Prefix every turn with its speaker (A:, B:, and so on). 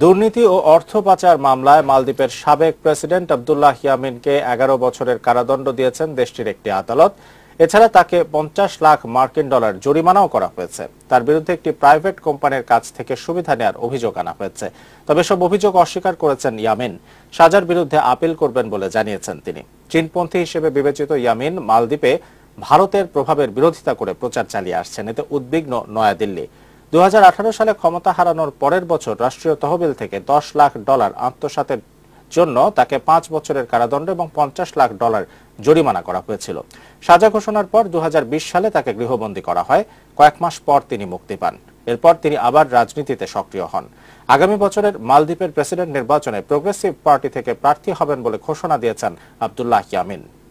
A: দুর্নীতি ও অর্থ পাচার মামলায় মালদ্বীপের সাবেক প্রেসিডেন্ট আবদুল্লাহ ইয়ামিনকে এগারো বছরের কারাদণ্ড দিয়েছেন দেশটির একটি আদালত এছাড়া তাকে পঞ্চাশ লাখ মার্কিন ডলার জরিমানাও করা হয়েছে তার বিরুদ্ধে একটি প্রাইভেট কোম্পানির কাছ থেকে সুবিধা নেওয়ার অভিযোগ আনা হয়েছে তবে সব অভিযোগ অস্বীকার করেছেন ইয়ামিন সাজার বিরুদ্ধে আপিল করবেন বলে জানিয়েছেন তিনি চীনপন্থী হিসেবে বিবেচিত ইয়ামিন মালদ্বীপে ভারতের প্রভাবের বিরোধিতা করে প্রচার চালিয়ে আসছেন এতে উদ্বিগ্ন নয়াদিল্লি দু সালে ক্ষমতা হারানোর পরের বছর রাষ্ট্রীয় তহবিল থেকে দশ লাখ ডলার আত্মসাতের জন্য তাকে পাঁচ বছরের কারাদণ্ড এবং পঞ্চাশ লাখ ডলার জরিমানা করা হয়েছিল সাজা ঘোষণার পর দু সালে তাকে গৃহবন্দী করা হয় কয়েক মাস পর তিনি মুক্তি পান এরপর তিনি আবার রাজনীতিতে সক্রিয় হন আগামী বছরের মালদ্বীপের প্রেসিডেন্ট নির্বাচনে প্রোগ্রেসিভ পার্টি থেকে প্রার্থী হবেন বলে ঘোষণা দিয়েছেন আবদুল্লাহ ইয়ামিন